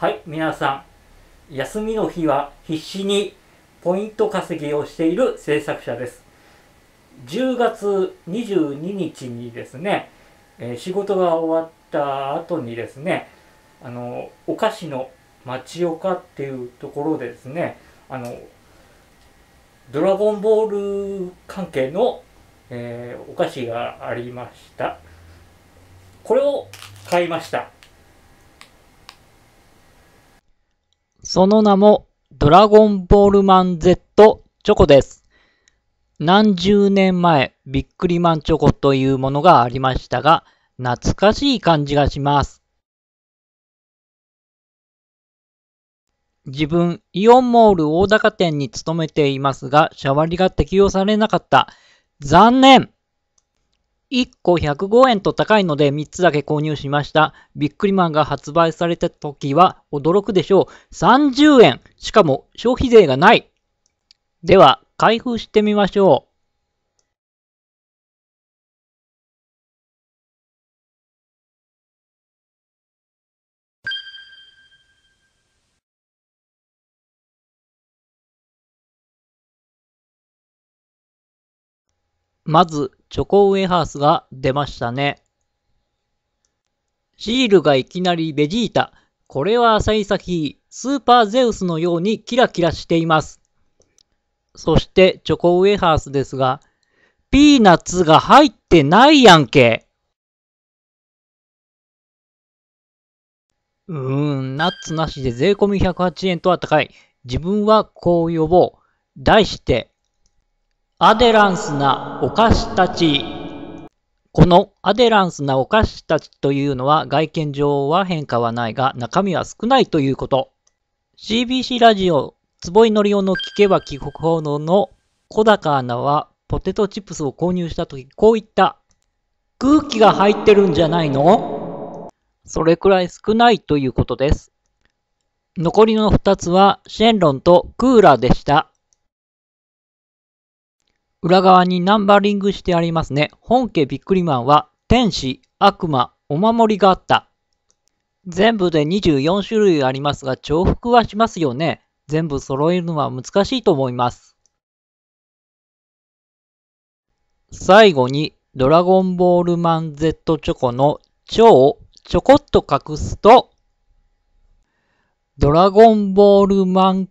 はい皆さん休みの日は必死にポイント稼ぎをしている制作者です10月22日にですね、えー、仕事が終わった後にですねあのお菓子の町岡っていうところでですねあのドラゴンボール関係の、えー、お菓子がありましたこれを買いましたその名もドラゴンボールマン Z チョコです。何十年前、ビックリマンチョコというものがありましたが、懐かしい感じがします。自分、イオンモール大高店に勤めていますが、シャワリが適用されなかった。残念1個105円と高いので3つだけ購入しました。ビックリマンが発売された時は驚くでしょう。30円。しかも消費税がない。では、開封してみましょう。まず、チョコウエハースが出ましたね。シールがいきなりベジータ。これは幸先、スーパーゼウスのようにキラキラしています。そしてチョコウエハースですが、ピーナッツが入ってないやんけ。うーん、ナッツなしで税込み108円とは高い。自分はこう呼ぼう。題して、アデランスなお菓子たち。このアデランスなお菓子たちというのは外見上は変化はないが中身は少ないということ。CBC ラジオ、坪井のりおの聞けば聞くほどの小高アナはポテトチップスを購入したときこう言った。空気が入ってるんじゃないのそれくらい少ないということです。残りの二つはシェンロンとクーラーでした。裏側にナンバリングしてありますね。本家ビックリマンは天使、悪魔、お守りがあった。全部で24種類ありますが重複はしますよね。全部揃えるのは難しいと思います。最後にドラゴンボールマン Z チョコの超をちょこっと隠すとドラゴンボールマン